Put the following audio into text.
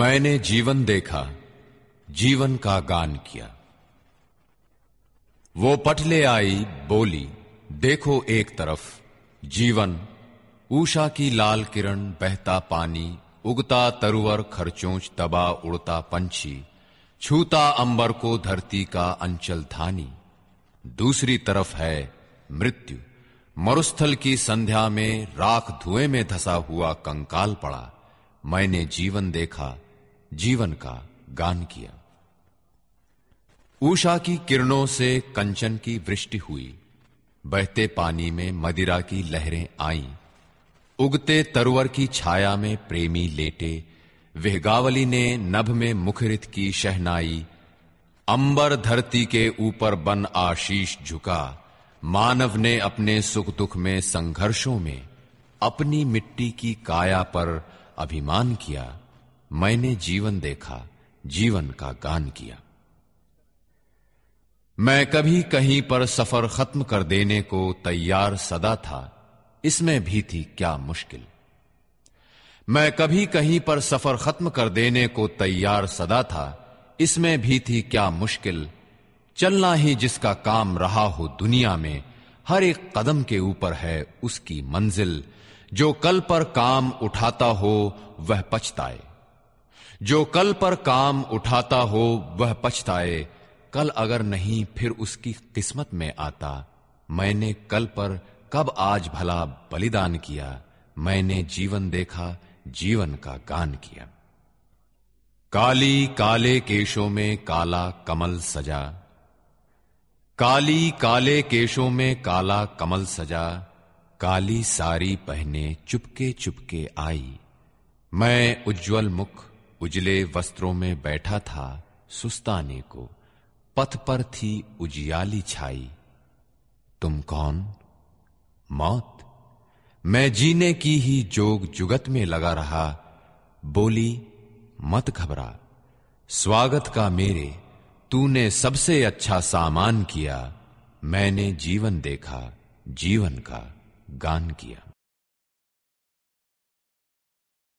मैंने जीवन देखा जीवन का गान किया वो पटले आई बोली देखो एक तरफ जीवन ऊषा की लाल किरण बहता पानी उगता तरुवर खरचोच दबा उड़ता पंछी छूता अंबर को धरती का अंचल धानी दूसरी तरफ है मृत्यु मरुस्थल की संध्या में राख धुएं में धसा हुआ कंकाल पड़ा मैंने जीवन देखा जीवन का गान किया ऊषा की किरणों से कंचन की वृष्टि हुई बहते पानी में मदिरा की लहरें आईं उगते तरवर की छाया में प्रेमी लेटे वेहगावली ने नभ में मुखरित की शहनाई अंबर धरती के ऊपर बन आशीष झुका मानव ने अपने सुख दुख में संघर्षों में अपनी मिट्टी की काया पर अभिमान किया मैंने जीवन देखा जीवन का गान किया मैं कभी कहीं पर सफर खत्म कर देने को तैयार सदा था इसमें भी थी क्या मुश्किल मैं कभी कहीं पर सफर खत्म कर देने को तैयार सदा था इसमें भी थी क्या मुश्किल चलना ही जिसका काम रहा हो दुनिया में हर एक कदम के ऊपर है उसकी मंजिल जो कल पर काम उठाता हो वह पछताए जो कल पर काम उठाता हो वह पछताए कल अगर नहीं फिर उसकी किस्मत में आता मैंने कल पर कब आज भला बलिदान किया मैंने जीवन देखा जीवन का गान किया काली काले केशों में काला कमल सजा काली काले केशों में काला कमल सजा काली सारी पहने चुपके चुपके आई मैं उज्जवल मुख उजले वस्त्रों में बैठा था सुस्ताने को पथ पर थी उजियाली छाई तुम कौन मौत मैं जीने की ही जोग जुगत में लगा रहा बोली मत घबरा स्वागत का मेरे तूने सबसे अच्छा सामान किया मैंने जीवन देखा जीवन का गान किया